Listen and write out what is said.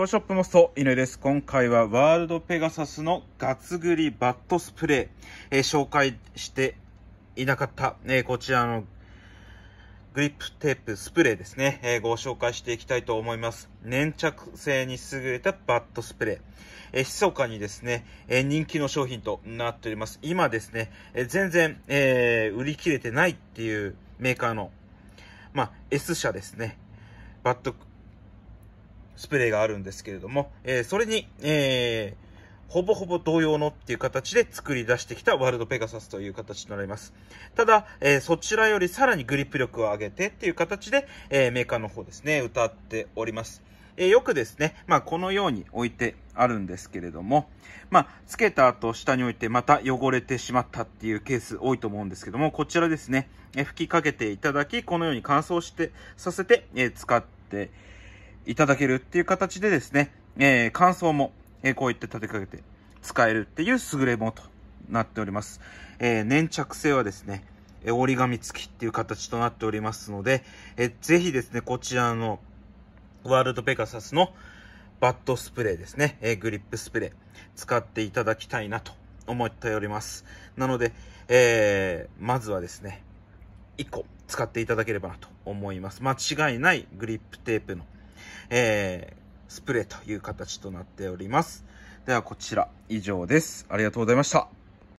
フォーショップモスト井上です。今回はワールドペガサスのガツグリバットスプレー、えー、紹介していなかった、えー、こちらのグリップテープスプレーですね、えー、ご紹介していきたいと思います。粘着性に優れたバットスプレー。えー、密かにですね、え人気の商品となっております。今ですね、え全然、え売り切れてないっていうメーカーの、まあ、S 社ですね。バットスプレーがあるんですけれども、えー、それに、えー、ほぼほぼ同様のっていう形で作り出してきたワールドペガサスという形になります。ただ、えー、そちらよりさらにグリップ力を上げてっていう形で、えー、メーカーの方ですね、歌っております。えー、よくですね、まあ、このように置いてあるんですけれども、まあ、つけた後下に置いてまた汚れてしまったっていうケース多いと思うんですけども、こちらですね、え吹きかけていただき、このように乾燥して、させて、え使っていただけるっていう形でですね、えー、感想も、えー、こういって立てかけて使えるっていう優れものとなっております。えー、粘着性はですね、え折り紙付きっていう形となっておりますので、えぜひですね、こちらのワールドペガサスのバットスプレーですね、えグリップスプレー使っていただきたいなと思っております。なので、えー、まずはですね、1個使っていただければなと思います。間違いないグリップテープのえー、スプレーという形となっております。ではこちら以上です。ありがとうございました。